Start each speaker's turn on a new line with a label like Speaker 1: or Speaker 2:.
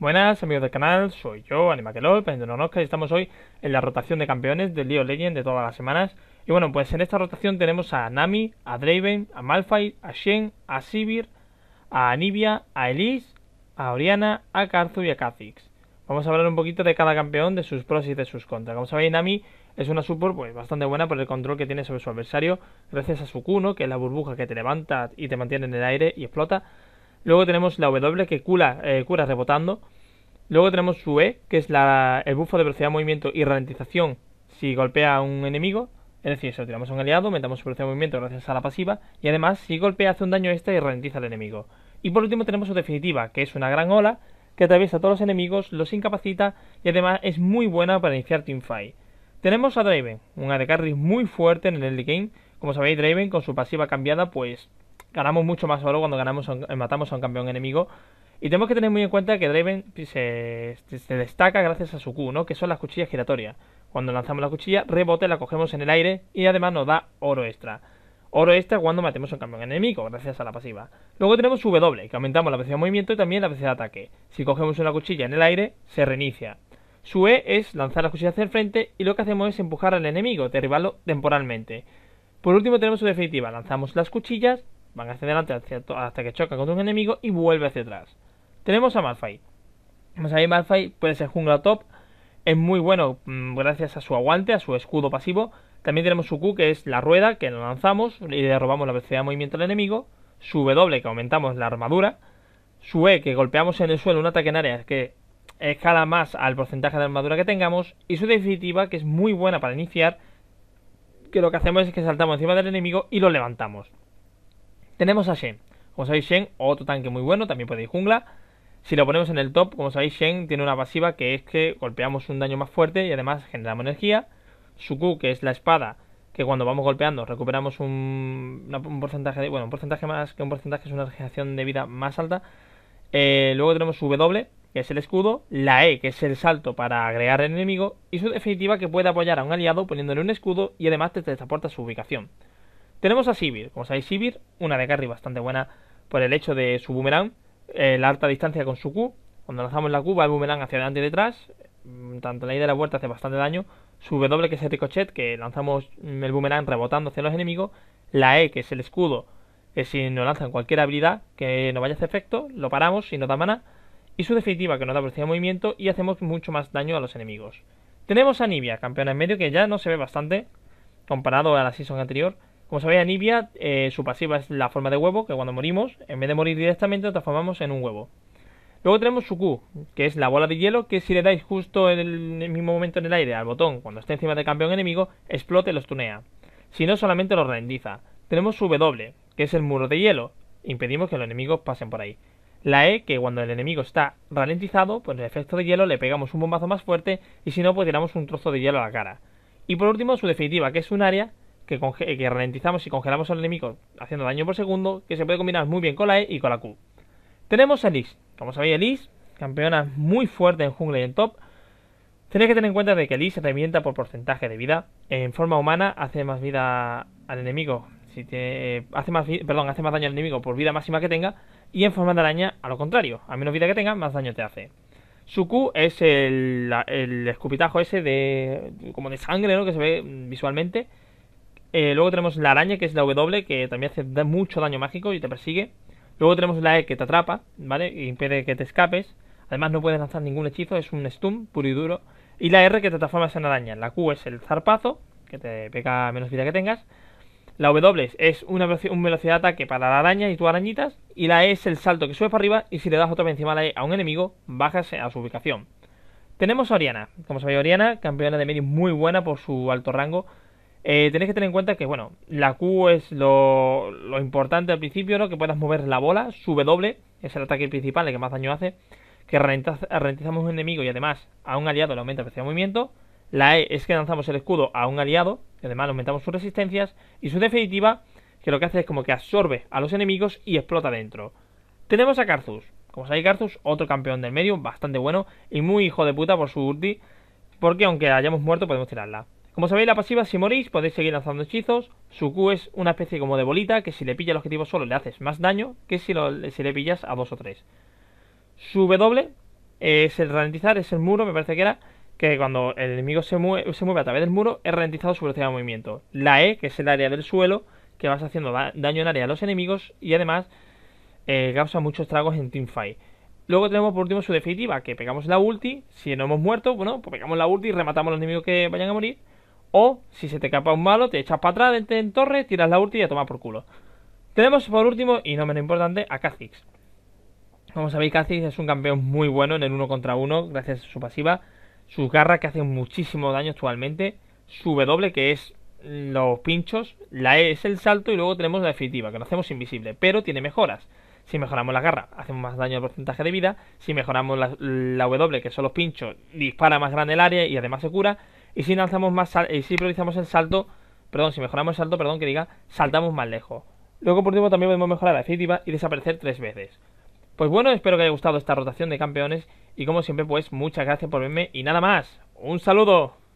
Speaker 1: Buenas amigos del canal, soy yo, Anima para no y estamos hoy en la rotación de campeones del League of de todas las semanas. Y bueno, pues en esta rotación tenemos a Nami, a Draven, a Malphite, a Shen, a Sivir, a Anivia, a Elise, a Oriana, a Karzu y a Kha'Zix. Vamos a hablar un poquito de cada campeón, de sus pros y de sus contras. Como sabéis, Nami es una support pues, bastante buena por el control que tiene sobre su adversario, gracias a su Q, que es la burbuja que te levanta y te mantiene en el aire y explota Luego tenemos la W que eh, cura, rebotando. Luego tenemos su E, que es el buffo de velocidad, de movimiento y ralentización si golpea a un enemigo. Es decir, si lo tiramos a un aliado, metamos su velocidad de movimiento gracias a la pasiva. Y además, si golpea, hace un daño extra y ralentiza al enemigo. Y por último tenemos su definitiva, que es una gran ola que atraviesa a todos los enemigos, los incapacita y además es muy buena para iniciar teamfight. Tenemos a Draven, un AD carry muy fuerte en el early game. Como sabéis, Draven con su pasiva cambiada, pues ganamos mucho más oro cuando ganamos eh, matamos a un campeón enemigo. Y tenemos que tener muy en cuenta que Draven pues, se, destaca gracias a su Q, ¿no? Que son las cuchillas giratorias. Cuando lanzamos la cuchilla, rebote, la cogemos en el aire y además nos da oro extra. Oro extra cuando matemos a un campeón enemigo, gracias a la pasiva. Luego tenemos su W, que aumentamos la velocidad de movimiento y también la velocidad de ataque. Si cogemos una cuchilla en el aire, se reinicia. Su E es lanzar la cuchilla hacia el frente y lo que hacemos es empujar al enemigo, derribarlo temporalmente. Por último tenemos su definitiva, lanzamos las cuchillas Van hacia adelante hasta que choca contra un enemigo y vuelve hacia atrás. Tenemos a Malphite. Como Malphite puede ser jungla top. Es muy bueno mm, gracias a su aguante, a su escudo pasivo. También tenemos su Q, que es la rueda, que lo lanzamos y le robamos la velocidad de movimiento al enemigo. Su W, que aumentamos la armadura. Su E, que golpeamos en el suelo un ataque en área que escala más al porcentaje de armadura que tengamos. Y su definitiva, que es muy buena para iniciar, que lo que hacemos es que saltamos encima del enemigo y lo levantamos. Tenemos a Shen. Como sabéis, Shen, otro tanque muy bueno, también podéis jungla. Si lo ponemos en el top, como sabéis, Shen tiene una pasiva que es que golpeamos un daño más fuerte y además generamos energía. Su Q, que es la espada, que cuando vamos golpeando recuperamos un, porcentaje de, bueno, un porcentaje más que un porcentaje es una regeneración de vida más alta. Eh, luego tenemos su W, que es el escudo, la E, que es el salto para agregar al enemigo, y su definitiva que puede apoyar a un aliado poniéndole un escudo y además te transporta su ubicación. Tenemos a Sivir. Como sabéis, Sivir, una de carry bastante buena por el hecho de su boomerang, eh, la alta distancia con su Q. Cuando lanzamos la Q va el boomerang hacia adelante y detrás. Mm, tanto la ida de la vuelta hace bastante daño. Su W que es el ricochet, que lanzamos mm, el boomerang rebotando hacia los enemigos. La E que es el escudo, que si nos lanzan cualquier habilidad que nos vaya a hacer efecto, lo paramos y nos da mana. Y su definitiva que nos da velocidad de movimiento y hacemos mucho más daño a los enemigos. Tenemos a Nibia, campeona en medio, que ya no se ve bastante comparado a la season anterior como sabéis, Anivia, eh, su pasiva es la forma de huevo, que cuando morimos, en vez de morir directamente, lo transformamos en un huevo. Luego tenemos su Q, que es la bola de hielo, que si le dais justo en el mismo momento en el aire al botón, cuando está encima del campeón enemigo, explote y los tunea. Si no, solamente los ralentiza. Tenemos su W, que es el muro de hielo, impedimos que los enemigos pasen por ahí. La E, que cuando el enemigo está ralentizado, pues el efecto de hielo le pegamos un bombazo más fuerte y si no, pues tiramos un trozo de hielo a la cara. Y por último, su definitiva, que es un área que, que ralentizamos y congelamos al enemigo haciendo daño por segundo, que se puede combinar muy bien con la E y con la Q. Tenemos a Elise. Como sabéis, Elise, campeona muy fuerte en jungla y en top. Tenéis que tener en cuenta de que Elise revienta por porcentaje de vida. En forma humana hace más vida al enemigo. Si te, hace más perdón, hace más daño al enemigo por vida máxima que tenga. Y en forma de araña, a lo contrario. A menos vida que tenga, más daño te hace. Su Q es el, el escupitajo ese de. como de sangre, ¿no? Que se ve mm, visualmente. Eh, luego tenemos la araña, que es la W, que también hace mucho daño mágico y te persigue. Luego tenemos la E, que te atrapa, ¿vale? Y impide que te escapes. Además, no puedes lanzar ningún hechizo, es un stun puro y duro. Y la R, que te transformas en araña. La Q es el zarpazo, que te pega menos vida que tengas. La W es una velocidad, un velocidad de ataque para la araña y tus arañitas. Y la E es el salto que sube para arriba y si le das otra vez encima a la E un enemigo, bajas a su ubicación. Tenemos a Oriana. Como sabéis, Oriana, campeona de medio muy buena por su alto rango. Eh, tenéis que tener en cuenta que, bueno, la Q es lo, importante al principio, ¿no? Que puedas mover la bola, su doble es el ataque principal, el que más daño hace, que ralentizamos un enemigo y además a un aliado le aumenta velocidad de movimiento. La E es que lanzamos el escudo a un aliado, y además aumentamos sus resistencias. Y su definitiva, que lo que hace es como que absorbe a los enemigos y explota dentro. Tenemos a Karthus. Como sabéis, Karthus, otro campeón del medio, bastante bueno y muy hijo de puta por su ulti, porque aunque hayamos muerto podemos tirarla. Como sabéis la pasiva, si morís podéis seguir lanzando hechizos. Su Q es una especie como de bolita que si le pilla el objetivo solo le haces más daño que si, si le pillas a dos o tres. Su W es el ralentizar, es el muro, me parece que era, que cuando el enemigo se mueve, se mueve a través del muro, es ralentizado su velocidad de movimiento. La E, que es el área del suelo, que vas haciendo daño en área a los enemigos y además eh, causa muchos tragos en teamfight. Luego tenemos por último su definitiva, que pegamos la ulti, si no hemos muerto, bueno, pues pegamos la ulti y rematamos los enemigos que vayan a morir. O, si se te capa un malo, te echas para atrás en torre, tiras la ulti y a tomar por culo. Tenemos por último, y no menos importante, a Kha'Zix. Como sabéis, Kha'Zix es un campeón muy bueno en el 1 contra 1, gracias a su pasiva, sus garras que hacen muchísimo daño actualmente, su W que es los pinchos, la E es el salto y luego tenemos la definitiva, que nos hacemos invisible, pero tiene mejoras. Si mejoramos la garra, hacemos más daño al porcentaje de vida. Si mejoramos la, la W, que son los pinchos, dispara más grande el área y además se cura. Y si no más y si priorizamos el salto, perdón, si mejoramos el salto, perdón, que diga, saltamos más lejos. Luego por último también podemos mejorar la efectiva y desaparecer tres veces. Pues bueno, espero que haya gustado esta rotación de campeones y como siempre pues muchas gracias por verme y nada más. Un saludo.